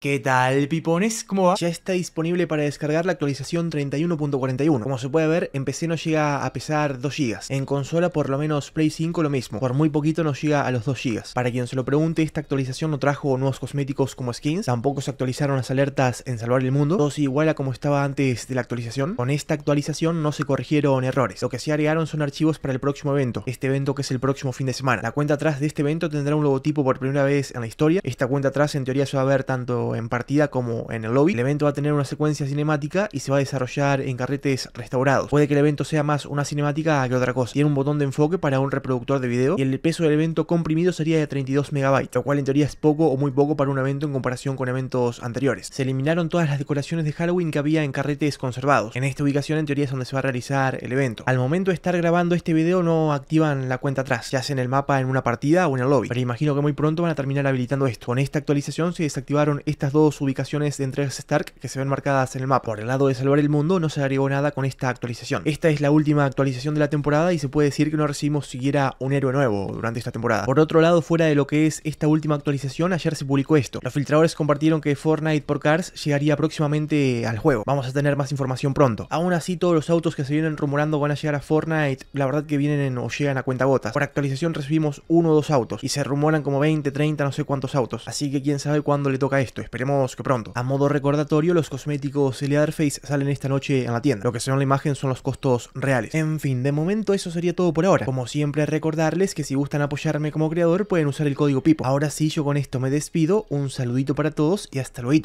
¿Qué tal, pipones? ¿Cómo va? Ya está disponible para descargar la actualización 31.41. Como se puede ver, en PC no llega a pesar 2 GB. En consola, por lo menos Play 5 lo mismo. Por muy poquito no llega a los 2 GB. Para quien se lo pregunte, esta actualización no trajo nuevos cosméticos como skins. Tampoco se actualizaron las alertas en salvar el mundo. Todo se igual a como estaba antes de la actualización. Con esta actualización no se corrigieron errores. Lo que se agregaron son archivos para el próximo evento. Este evento que es el próximo fin de semana. La cuenta atrás de este evento tendrá un logotipo por primera vez en la historia. Esta cuenta atrás en teoría se va a ver tanto en partida como en el lobby. El evento va a tener una secuencia cinemática y se va a desarrollar en carretes restaurados. Puede que el evento sea más una cinemática que otra cosa. Tiene un botón de enfoque para un reproductor de video y el peso del evento comprimido sería de 32 MB, lo cual en teoría es poco o muy poco para un evento en comparación con eventos anteriores. Se eliminaron todas las decoraciones de Halloween que había en carretes conservados. En esta ubicación en teoría es donde se va a realizar el evento. Al momento de estar grabando este video no activan la cuenta atrás, ya sea en el mapa en una partida o en el lobby, pero imagino que muy pronto van a terminar habilitando esto. Con esta actualización se desactivaron estas dos ubicaciones de entregas Stark que se ven marcadas en el mapa. Por el lado de salvar el mundo no se agregó nada con esta actualización. Esta es la última actualización de la temporada y se puede decir que no recibimos siquiera un héroe nuevo durante esta temporada. Por otro lado, fuera de lo que es esta última actualización, ayer se publicó esto. Los filtradores compartieron que Fortnite por Cars llegaría próximamente al juego. Vamos a tener más información pronto. Aún así, todos los autos que se vienen rumorando van a llegar a Fortnite, la verdad que vienen o llegan a cuenta cuentagotas. Por actualización recibimos uno o dos autos y se rumoran como 20, 30, no sé cuántos autos. Así que quién sabe cuándo le toca esto esperemos que pronto. A modo recordatorio, los cosméticos Face salen esta noche en la tienda. Lo que se ve en la imagen son los costos reales. En fin, de momento eso sería todo por ahora. Como siempre, recordarles que si gustan apoyarme como creador, pueden usar el código PIPO. Ahora sí, yo con esto me despido, un saludito para todos y hasta luego.